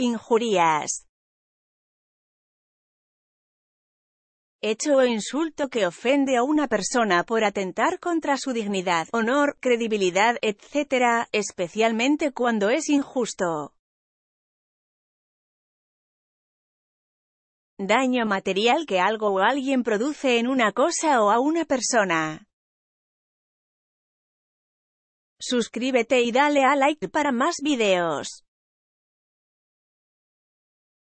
Injurias. hecho o insulto que ofende a una persona por atentar contra su dignidad, honor, credibilidad, etc., especialmente cuando es injusto. Daño material que algo o alguien produce en una cosa o a una persona. Suscríbete y dale a like para más videos.